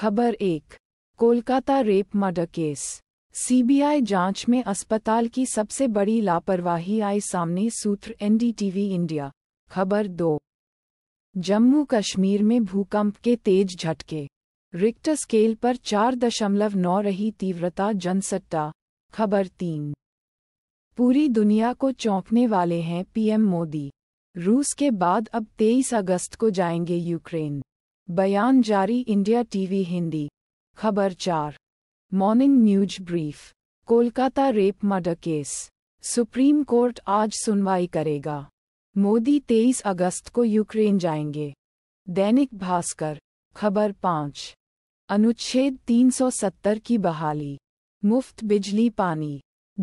खबर एक Kolkata rape murder case CBI जांच में अस्पताल की सबसे बड़ी लापरवाही आई सामने सूत्र एनडीटीवी इंडिया खबर दो जम्मू कश्मीर में भूकंप के तेज झटके रिक्टर स्केल पर चार दशमलव नौ रही तीव्रता जनसट्टा खबर तीन पूरी दुनिया को चौंकने वाले हैं पीएम मोदी रूस के बाद अब तेईस अगस्त को जाएंगे यूक्रेन बयान जारी इंडिया टीवी हिंदी खबर चार morning news brief Kolkata rape murder case Supreme Court आज सुनवाई करेगा मोदी 23 अगस्त को यूक्रेन जाएंगे दैनिक भास्कर खबर पाँच अनुच्छेद 370 की बहाली मुफ्त बिजली पानी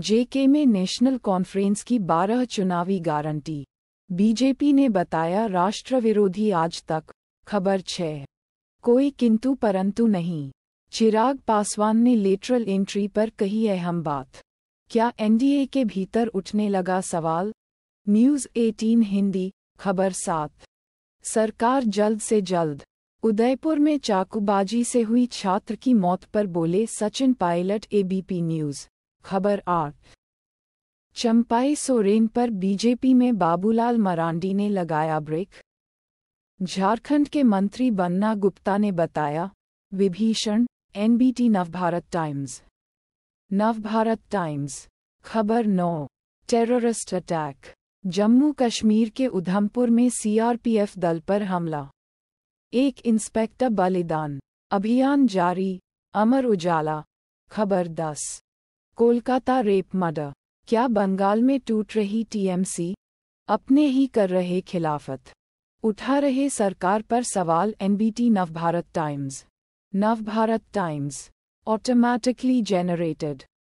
जेके में नेशनल कॉन्फ्रेंस की 12 चुनावी गारंटी बीजेपी ने बताया राष्ट्र विरोधी आज तक खबर छः कोई किंतु परंतु नहीं चिराग पासवान ने लेटरल एंट्री पर कही अहम बात क्या एनडीए के भीतर उठने लगा सवाल न्यूज़ 18 हिंदी खबर सात सरकार जल्द से जल्द उदयपुर में चाकूबाजी से हुई छात्र की मौत पर बोले सचिन पायलट एबीपी न्यूज़ खबर आठ चंपाई सोरेन पर बीजेपी में बाबूलाल मरांडी ने लगाया ब्रेक झारखंड के मंत्री बन्ना गुप्ता ने बताया Vibhishan NBT Navbharat Times Navbharat Times खबर नौ टेररिस्ट अटैक जम्मू कश्मीर के उधमपुर में सीआरपीएफ दल पर हमला एक इंस्पेक्टर बलिदान अभियान जारी अमर उजाला खबर दस कोलकाता रेप मर्डर क्या बंगाल में टूट रही टीएमसी अपने ही कर रहे खिलाफत उठा रहे सरकार पर सवाल NBT Navbharat Times Navbharat Times automatically generated